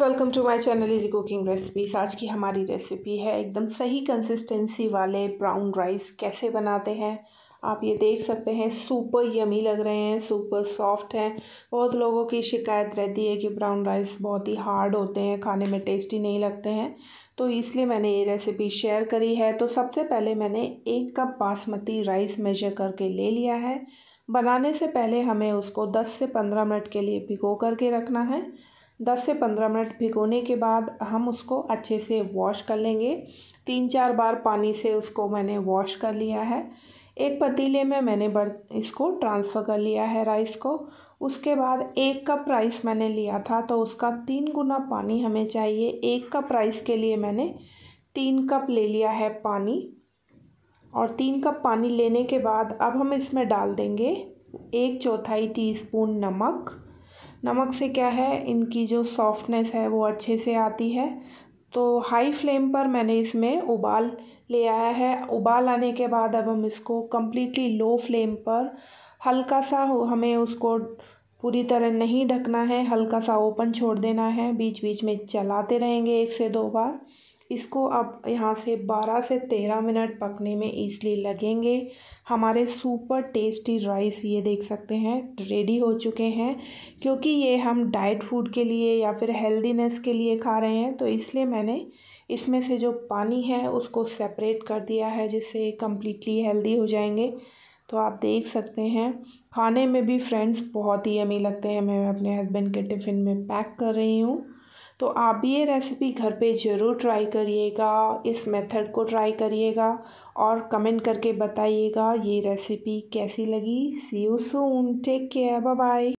welcome to my channel easy cooking recipes आज की हमारी रेसिपी है एकदम सही कंसिस्टेंसी वाले ब्राउन राइस कैसे बनाते हैं आप ये देख सकते हैं सुपर यमी लग रहे हैं सुपर सॉफ्ट हैं बहुत लोगों की शिकायत रहती है कि ब्राउन राइस बहुत ही हार्ड होते हैं खाने में टेस्टी नहीं लगते हैं तो इसलिए मैंने ये रेसिपी शेयर करी है तो सबसे पहले मैंने एक कप बासमती राइस मेजर करके ले लिया है बनाने से पहले हमें उसको दस से पंद्रह मिनट के लिए भिगो करके रखना है 10 से 15 मिनट भिगोने के बाद हम उसको अच्छे से वॉश कर लेंगे तीन चार बार पानी से उसको मैंने वॉश कर लिया है एक पतीले में मैंने बर्त इसको ट्रांसफ़र कर लिया है राइस को उसके बाद एक कप राइस मैंने लिया था तो उसका तीन गुना पानी हमें चाहिए एक कप राइस के लिए मैंने तीन कप ले लिया है पानी और तीन कप पानी लेने के बाद अब हम इसमें डाल देंगे एक चौथाई टीस्पून नमक नमक से क्या है इनकी जो सॉफ्टनेस है वो अच्छे से आती है तो हाई फ्लेम पर मैंने इसमें उबाल ले आया है उबाल आने के बाद अब हम इसको कम्प्लीटली लो फ्लेम पर हल्का सा हमें उसको पूरी तरह नहीं ढकना है हल्का सा ओपन छोड़ देना है बीच बीच में चलाते रहेंगे एक से दो बार इसको आप यहाँ से बारह से तेरह मिनट पकने में इसलिए लगेंगे हमारे सुपर टेस्टी राइस ये देख सकते हैं रेडी हो चुके हैं क्योंकि ये हम डाइट फूड के लिए या फिर हेल्दीनेस के लिए खा रहे हैं तो इसलिए मैंने इसमें से जो पानी है उसको सेपरेट कर दिया है जिससे कम्प्लीटली हेल्दी हो जाएंगे तो आप देख सकते हैं खाने में भी फ्रेंड्स बहुत ही अमी लगते हैं मैं अपने हस्बैंड के टिफ़िन में पैक कर रही हूँ तो आप भी ये रेसिपी घर पे ज़रूर ट्राई करिएगा इस मेथड को ट्राई करिएगा और कमेंट करके बताइएगा ये रेसिपी कैसी लगी see you soon take care bye bye